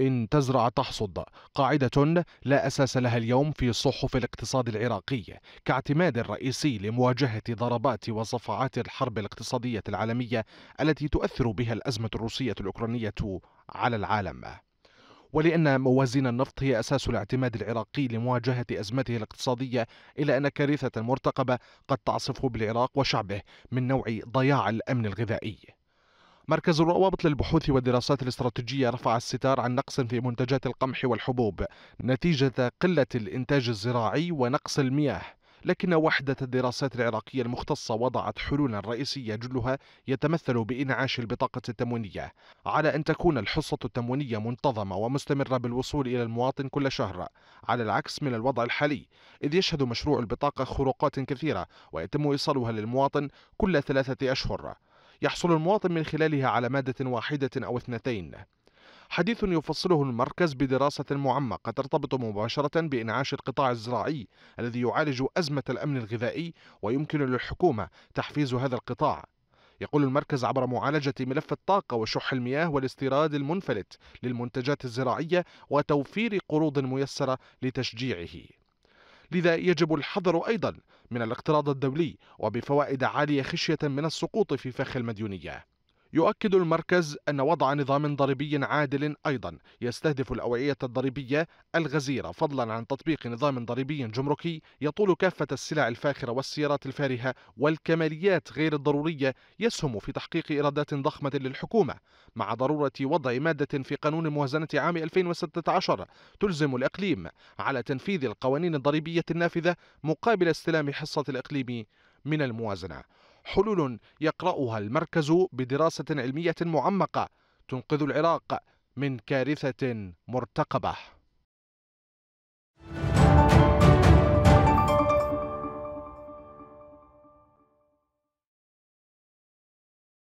إن تزرع تحصد قاعدة لا أساس لها اليوم في صحف الاقتصاد العراقي كاعتماد رئيسي لمواجهة ضربات وصفعات الحرب الاقتصادية العالمية التي تؤثر بها الأزمة الروسية الأوكرانية على العالم ولأن موازين النفط هي أساس الاعتماد العراقي لمواجهة أزمته الاقتصادية إلا أن كارثة مرتقبة قد تعصف بالعراق وشعبه من نوع ضياع الأمن الغذائي مركز الروابط للبحوث والدراسات الاستراتيجية رفع الستار عن نقص في منتجات القمح والحبوب نتيجة قلة الإنتاج الزراعي ونقص المياه لكن وحدة الدراسات العراقية المختصة وضعت حلولا رئيسية جلها يتمثل بإنعاش البطاقة التموينية على أن تكون الحصة التموينية منتظمة ومستمرة بالوصول إلى المواطن كل شهر على العكس من الوضع الحالي إذ يشهد مشروع البطاقة خروقات كثيرة ويتم إيصالها للمواطن كل ثلاثة أشهر يحصل المواطن من خلالها على مادة واحدة أو اثنتين حديث يفصله المركز بدراسة معمقة ترتبط مباشرة بإنعاش القطاع الزراعي الذي يعالج أزمة الأمن الغذائي ويمكن للحكومة تحفيز هذا القطاع يقول المركز عبر معالجة ملف الطاقة وشح المياه والاستيراد المنفلت للمنتجات الزراعية وتوفير قروض ميسرة لتشجيعه لذا يجب الحذر أيضا من الاقتراض الدولي وبفوائد عالية خشية من السقوط في فخ المديونية يؤكد المركز أن وضع نظام ضريبي عادل أيضا يستهدف الأوعية الضريبية الغزيرة فضلا عن تطبيق نظام ضريبي جمركي يطول كافة السلع الفاخرة والسيارات الفارهة والكماليات غير الضرورية يسهم في تحقيق إيرادات ضخمة للحكومة مع ضرورة وضع مادة في قانون موازنة عام 2016 تلزم الإقليم على تنفيذ القوانين الضريبية النافذة مقابل استلام حصة الإقليم من الموازنة حلول يقرأها المركز بدراسة علمية معمقة تنقذ العراق من كارثة مرتقبة